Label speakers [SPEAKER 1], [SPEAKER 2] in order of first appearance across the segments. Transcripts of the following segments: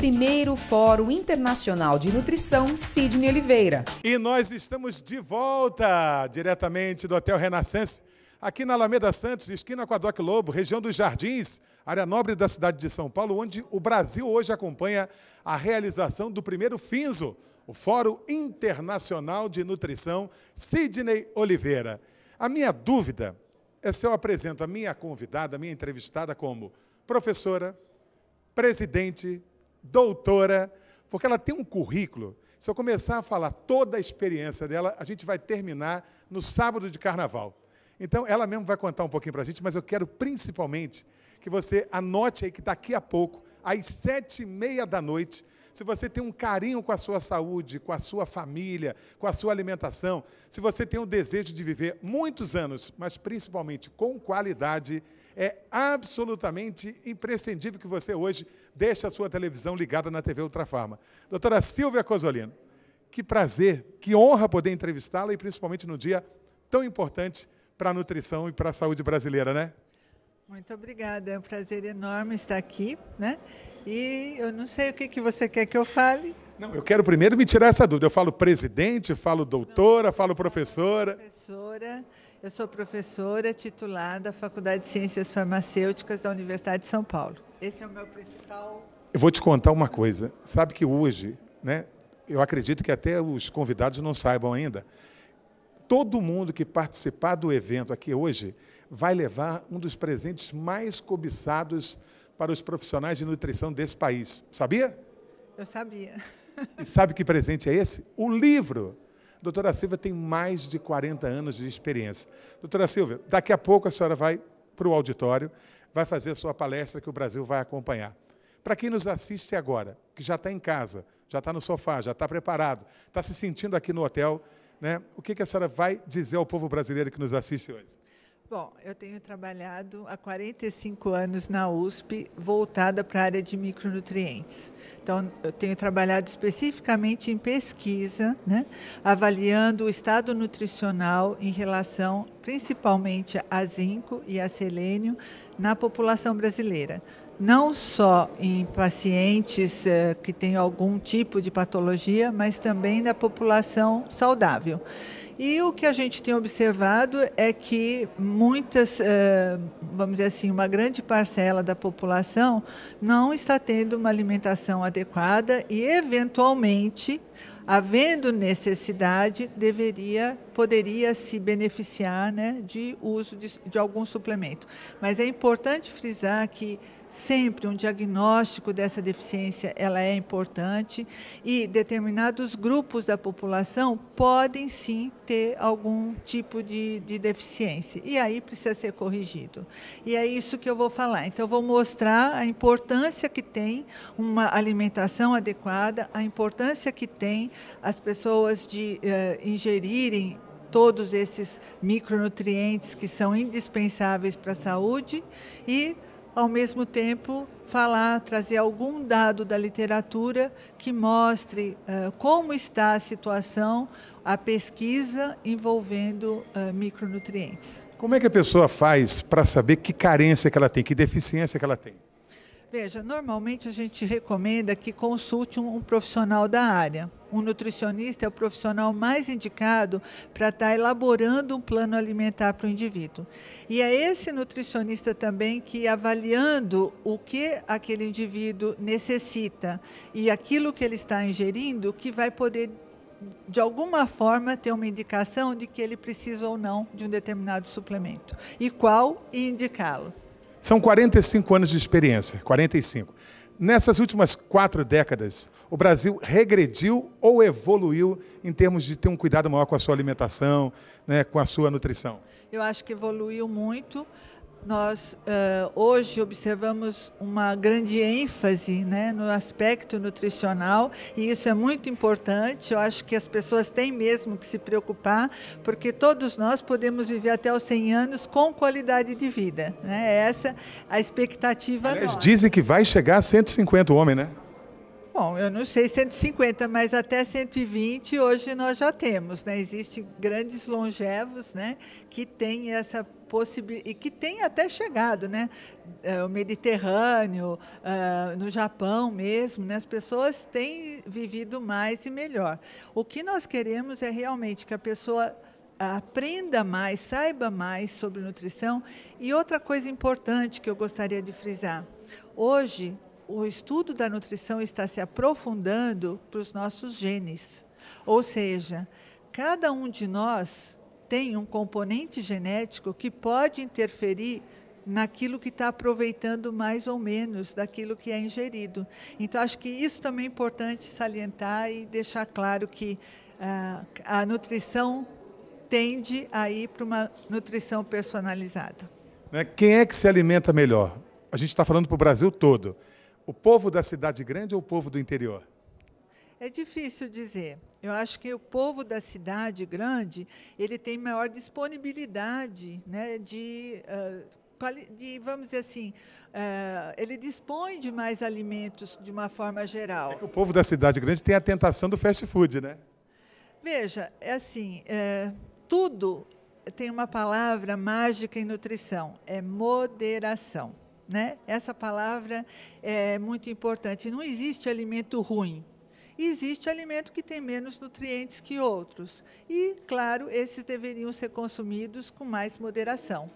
[SPEAKER 1] primeiro Fórum Internacional de Nutrição Sidney Oliveira. E nós estamos de volta diretamente do Hotel Renascença, aqui na Alameda Santos, esquina com a Doc Lobo, região dos Jardins, área nobre da cidade de São Paulo, onde o Brasil hoje acompanha a realização do primeiro FINSO, o Fórum Internacional de Nutrição Sidney Oliveira. A minha dúvida é se eu apresento a minha convidada, a minha entrevistada como professora, presidente doutora, porque ela tem um currículo. Se eu começar a falar toda a experiência dela, a gente vai terminar no sábado de carnaval. Então, ela mesmo vai contar um pouquinho para a gente, mas eu quero principalmente que você anote aí que daqui a pouco, às sete e meia da noite, se você tem um carinho com a sua saúde, com a sua família, com a sua alimentação, se você tem o um desejo de viver muitos anos, mas principalmente com qualidade, é absolutamente imprescindível que você hoje deixe a sua televisão ligada na TV Ultrafarma. Doutora Silvia Cosolino, que prazer, que honra poder entrevistá-la e principalmente no dia tão importante para a nutrição e para a saúde brasileira,
[SPEAKER 2] né? Muito obrigada, é um prazer enorme estar aqui, né? E eu não sei o que, que você quer que eu fale. Não,
[SPEAKER 1] eu quero primeiro me tirar essa dúvida. Eu falo presidente, falo doutora, falo professora.
[SPEAKER 2] Professora. Eu sou professora titular da Faculdade de Ciências Farmacêuticas da Universidade de São Paulo. Esse é o meu principal.
[SPEAKER 1] Eu vou te contar uma coisa. Sabe que hoje, né? Eu acredito que até os convidados não saibam ainda. Todo mundo que participar do evento aqui hoje vai levar um dos presentes mais cobiçados para os profissionais de nutrição desse país. Sabia? Eu sabia. E sabe que presente é esse? O livro Doutora Silva tem mais de 40 anos de experiência. Doutora Silva, daqui a pouco a senhora vai para o auditório, vai fazer a sua palestra que o Brasil vai acompanhar. Para quem nos assiste agora, que já está em casa, já está no sofá, já está preparado, está se sentindo aqui no hotel, né? o que, que a senhora vai dizer ao povo brasileiro que nos assiste hoje?
[SPEAKER 2] Bom, eu tenho trabalhado há 45 anos na USP, voltada para a área de micronutrientes. Então, eu tenho trabalhado especificamente em pesquisa, né, avaliando o estado nutricional em relação principalmente a zinco e a selênio na população brasileira não só em pacientes eh, que têm algum tipo de patologia, mas também da população saudável. E o que a gente tem observado é que muitas, eh, vamos dizer assim, uma grande parcela da população não está tendo uma alimentação adequada e, eventualmente, havendo necessidade, deveria, poderia se beneficiar né, de uso de, de algum suplemento. Mas é importante frisar que Sempre um diagnóstico dessa deficiência ela é importante e determinados grupos da população podem sim ter algum tipo de, de deficiência e aí precisa ser corrigido. E é isso que eu vou falar. Então eu vou mostrar a importância que tem uma alimentação adequada, a importância que tem as pessoas de eh, ingerirem todos esses micronutrientes que são indispensáveis para a saúde e ao mesmo tempo falar, trazer algum dado da literatura que mostre uh, como está a situação, a pesquisa envolvendo uh, micronutrientes.
[SPEAKER 1] Como é que a pessoa faz para saber que carência que ela tem, que deficiência que ela tem?
[SPEAKER 2] Veja, normalmente a gente recomenda que consulte um, um profissional da área um nutricionista é o profissional mais indicado para estar tá elaborando um plano alimentar para o indivíduo. E é esse nutricionista também que, avaliando o que aquele indivíduo necessita e aquilo que ele está ingerindo, que vai poder de alguma forma ter uma indicação de que ele precisa ou não de um determinado suplemento e qual indicá-lo.
[SPEAKER 1] São 45 anos de experiência, 45. Nessas últimas quatro décadas, o Brasil regrediu ou evoluiu em termos de ter um cuidado maior com a sua alimentação, né, com a sua nutrição?
[SPEAKER 2] Eu acho que evoluiu muito. Nós uh, hoje observamos uma grande ênfase né, no aspecto nutricional e isso é muito importante. Eu acho que as pessoas têm mesmo que se preocupar, porque todos nós podemos viver até os 100 anos com qualidade de vida. Né? É essa a expectativa Aliás, nossa.
[SPEAKER 1] Dizem que vai chegar a 150 o homem, né?
[SPEAKER 2] Bom, eu não sei 150, mas até 120 hoje nós já temos, né? Existem grandes longevos, né, que têm essa e que tem até chegado, né? É, o Mediterrâneo, é, no Japão mesmo, né? as pessoas têm vivido mais e melhor. O que nós queremos é realmente que a pessoa aprenda mais, saiba mais sobre nutrição. E outra coisa importante que eu gostaria de frisar: hoje, o estudo da nutrição está se aprofundando para os nossos genes. Ou seja, cada um de nós tem um componente genético que pode interferir naquilo que está aproveitando mais ou menos daquilo que é ingerido. Então, acho que isso também é importante salientar e deixar claro que ah, a nutrição tende a ir para uma nutrição personalizada. Né,
[SPEAKER 1] quem é que se alimenta melhor? A gente está falando para o Brasil todo. O povo da cidade grande ou o povo do interior?
[SPEAKER 2] É difícil dizer. Eu acho que o povo da cidade grande ele tem maior disponibilidade né, de uh, de, vamos dizer assim, ah, ele dispõe de mais alimentos de uma forma geral. É o povo
[SPEAKER 1] da cidade grande tem a tentação do fast food, né?
[SPEAKER 2] Veja, é assim, é, tudo tem uma palavra mágica em nutrição, é moderação. Né? Essa palavra é muito importante. Não existe alimento ruim, existe alimento que tem menos nutrientes que outros. E, claro, esses deveriam ser consumidos com mais moderação.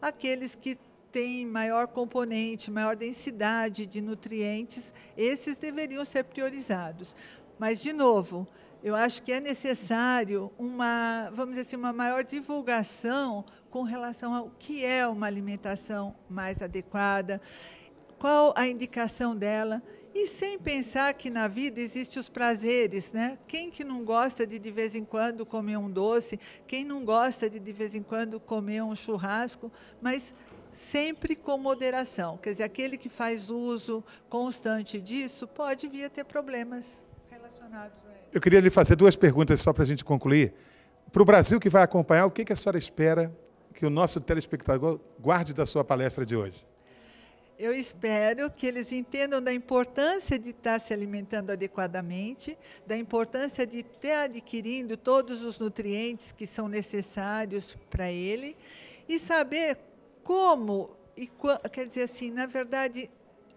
[SPEAKER 2] Aqueles que têm maior componente, maior densidade de nutrientes, esses deveriam ser priorizados. Mas, de novo, eu acho que é necessário uma, vamos dizer assim, uma maior divulgação com relação ao que é uma alimentação mais adequada, qual a indicação dela e sem pensar que na vida existem os prazeres, né? Quem que não gosta de de vez em quando comer um doce? Quem não gosta de de vez em quando comer um churrasco? Mas sempre com moderação. Quer dizer, aquele que faz uso constante disso pode vir a ter problemas relacionados a
[SPEAKER 1] isso. Eu queria lhe fazer duas perguntas só para a gente concluir. Para o Brasil que vai acompanhar, o que, que a senhora espera que o nosso telespectador guarde da sua palestra de hoje?
[SPEAKER 2] Eu espero que eles entendam da importância de estar se alimentando adequadamente, da importância de estar adquirindo todos os nutrientes que são necessários para ele e saber como e quer dizer assim, na verdade,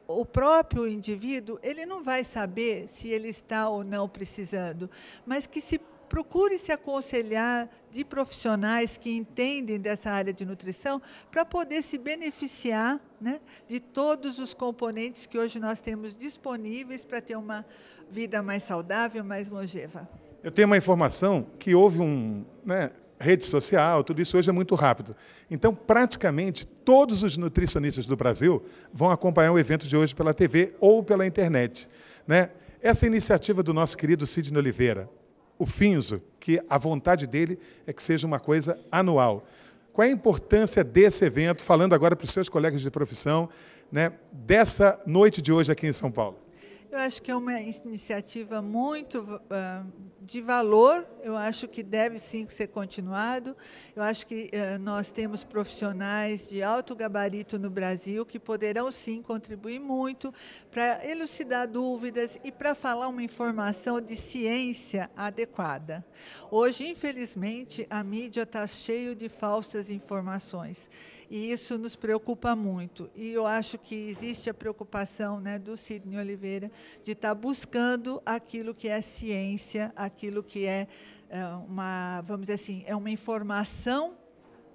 [SPEAKER 2] o próprio indivíduo, ele não vai saber se ele está ou não precisando, mas que se procure se aconselhar de profissionais que entendem dessa área de nutrição para poder se beneficiar né, de todos os componentes que hoje nós temos disponíveis para ter uma vida mais saudável, mais longeva.
[SPEAKER 1] Eu tenho uma informação que houve um. Né, rede social, tudo isso hoje é muito rápido. Então, praticamente todos os nutricionistas do Brasil vão acompanhar o evento de hoje pela TV ou pela internet. Né? Essa iniciativa do nosso querido Sidney Oliveira, o Finzo, que a vontade dele é que seja uma coisa anual. Qual é a importância desse evento, falando agora para os seus colegas de profissão, né, dessa noite de hoje aqui em São Paulo?
[SPEAKER 2] Eu acho que é uma iniciativa muito uh, de valor, eu acho que deve sim ser continuado. Eu acho que uh, nós temos profissionais de alto gabarito no Brasil que poderão sim contribuir muito para elucidar dúvidas e para falar uma informação de ciência adequada. Hoje, infelizmente, a mídia está cheia de falsas informações e isso nos preocupa muito. E eu acho que existe a preocupação né, do Sidney Oliveira de estar tá buscando aquilo que é ciência, aquilo que é, é, uma, vamos dizer assim, é uma informação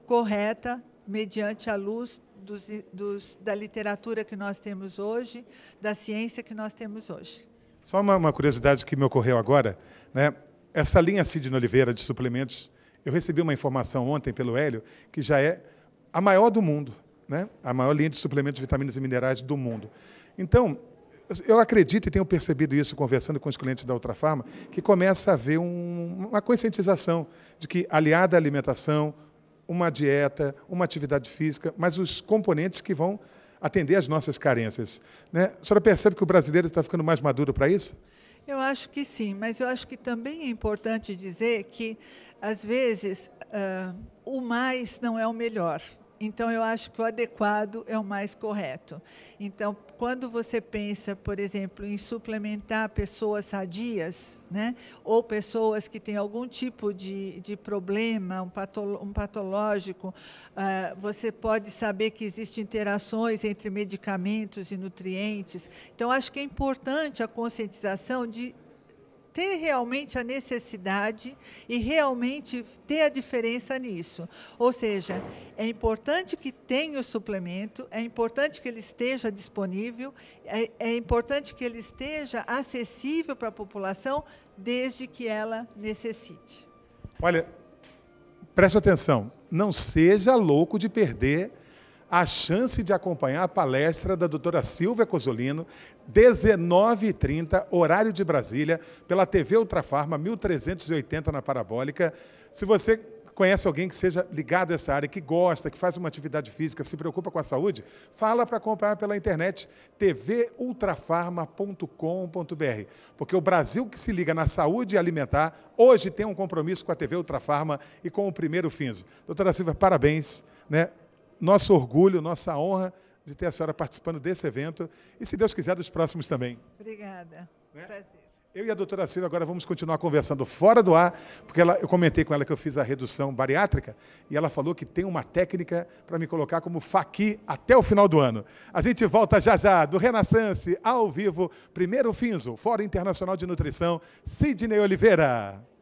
[SPEAKER 2] correta mediante a luz dos, dos, da literatura que nós temos hoje, da ciência que nós temos hoje.
[SPEAKER 1] Só uma, uma curiosidade que me ocorreu agora, né? Essa linha Sidney Oliveira de suplementos, eu recebi uma informação ontem pelo Hélio que já é a maior do mundo, né? A maior linha de suplementos de vitaminas e minerais do mundo. Então, eu acredito e tenho percebido isso conversando com os clientes da Ultrafarma, que começa a haver um, uma conscientização de que, aliada à alimentação, uma dieta, uma atividade física, mas os componentes que vão atender às nossas carências. Né? A senhora percebe que o brasileiro está ficando mais maduro para isso?
[SPEAKER 2] Eu acho que sim, mas eu acho que também é importante dizer que, às vezes, uh, o mais não é o melhor. Então, eu acho que o adequado é o mais correto. Então, quando você pensa, por exemplo, em suplementar pessoas sadias, né, ou pessoas que têm algum tipo de, de problema, um, patolo, um patológico, uh, você pode saber que existem interações entre medicamentos e nutrientes. Então, acho que é importante a conscientização de ter realmente a necessidade e realmente ter a diferença nisso. Ou seja, é importante que tenha o suplemento, é importante que ele esteja disponível, é, é importante que ele esteja acessível para a população desde que ela necessite. Olha,
[SPEAKER 1] preste atenção, não seja louco de perder a chance de acompanhar a palestra da doutora Silvia Cosolino, 19h30, horário de Brasília, pela TV Ultrafarma, 1380 na Parabólica. Se você conhece alguém que seja ligado a essa área, que gosta, que faz uma atividade física, se preocupa com a saúde, fala para acompanhar pela internet tvultrafarma.com.br, porque o Brasil que se liga na saúde alimentar hoje tem um compromisso com a TV Ultrafarma e com o Primeiro Fins. Doutora Silva, parabéns, né? nosso orgulho, nossa honra de ter a senhora participando desse evento e, se Deus quiser, dos próximos também.
[SPEAKER 2] Obrigada. Né? Prazer.
[SPEAKER 1] Eu e a doutora Silvia agora vamos continuar conversando fora do ar, porque ela, eu comentei com ela que eu fiz a redução bariátrica e ela falou que tem uma técnica para me colocar como faqui até o final do ano. A gente volta já já do Renascença ao vivo, primeiro Finzo, Fórum Internacional de Nutrição, Sidney Oliveira.